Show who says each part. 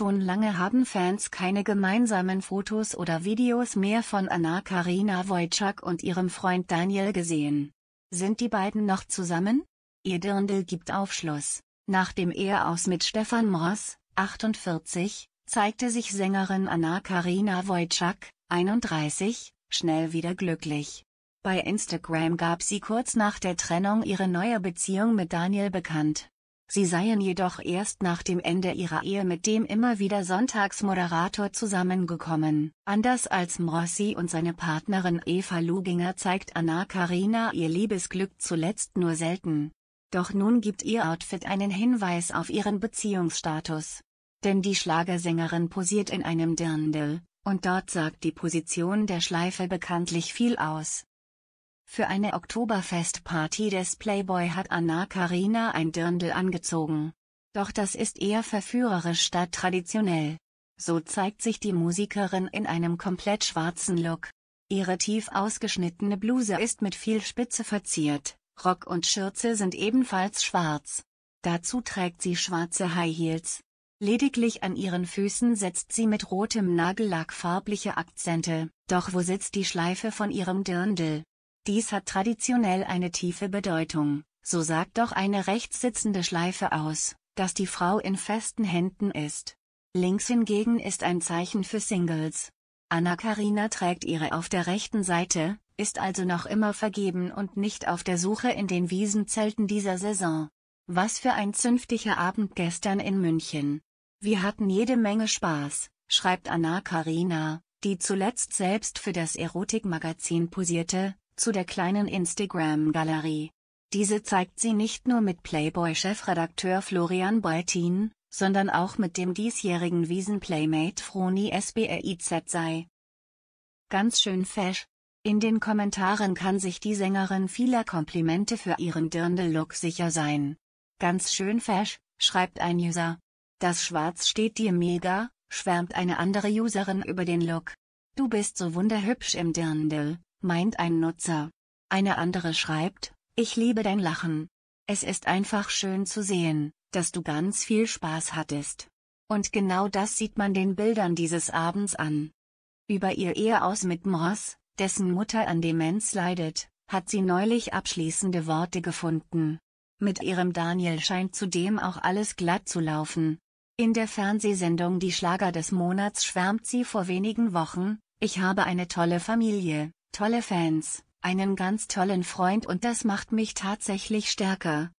Speaker 1: Schon lange haben Fans keine gemeinsamen Fotos oder Videos mehr von Anna Karina Wojcik und ihrem Freund Daniel gesehen. Sind die beiden noch zusammen? Ihr Dirndl gibt Aufschluss. Nach dem Eheaus mit Stefan Moss, 48, zeigte sich Sängerin Anna Karina Wojcik, 31, schnell wieder glücklich. Bei Instagram gab sie kurz nach der Trennung ihre neue Beziehung mit Daniel bekannt sie seien jedoch erst nach dem Ende ihrer Ehe mit dem immer wieder Sonntagsmoderator zusammengekommen. Anders als Mrossi und seine Partnerin Eva Luginger zeigt Anna Karina ihr Liebesglück zuletzt nur selten. Doch nun gibt ihr Outfit einen Hinweis auf ihren Beziehungsstatus. Denn die Schlagersängerin posiert in einem Dirndl, und dort sagt die Position der Schleife bekanntlich viel aus. Für eine Oktoberfestparty des Playboy hat Anna Karina ein Dirndl angezogen. Doch das ist eher verführerisch statt traditionell. So zeigt sich die Musikerin in einem komplett schwarzen Look. Ihre tief ausgeschnittene Bluse ist mit viel Spitze verziert, Rock und Schürze sind ebenfalls schwarz. Dazu trägt sie schwarze High Heels. Lediglich an ihren Füßen setzt sie mit rotem Nagellack farbliche Akzente, doch wo sitzt die Schleife von ihrem Dirndl? Dies hat traditionell eine tiefe Bedeutung, so sagt doch eine rechts sitzende Schleife aus, dass die Frau in festen Händen ist. Links hingegen ist ein Zeichen für Singles. Anna-Karina trägt ihre auf der rechten Seite, ist also noch immer vergeben und nicht auf der Suche in den Wiesenzelten dieser Saison. Was für ein zünftiger Abend gestern in München. Wir hatten jede Menge Spaß, schreibt Anna-Karina, die zuletzt selbst für das Erotikmagazin posierte, zu der kleinen Instagram-Galerie. Diese zeigt sie nicht nur mit Playboy-Chefredakteur Florian Baltin, sondern auch mit dem diesjährigen Wiesen-Playmate Froni SBRIZ sei. Ganz schön fesch. In den Kommentaren kann sich die Sängerin vieler Komplimente für ihren Dirndl-Look sicher sein. Ganz schön fesch, schreibt ein User. Das Schwarz steht dir mega, schwärmt eine andere Userin über den Look. Du bist so wunderhübsch im Dirndl, meint ein Nutzer. Eine andere schreibt, ich liebe dein Lachen. Es ist einfach schön zu sehen, dass du ganz viel Spaß hattest. Und genau das sieht man den Bildern dieses Abends an. Über ihr Ehe aus mit Moss, dessen Mutter an Demenz leidet, hat sie neulich abschließende Worte gefunden. Mit ihrem Daniel scheint zudem auch alles glatt zu laufen. In der Fernsehsendung Die Schlager des Monats schwärmt sie vor wenigen Wochen, ich habe eine tolle Familie tolle Fans, einen ganz tollen Freund und das macht mich tatsächlich stärker,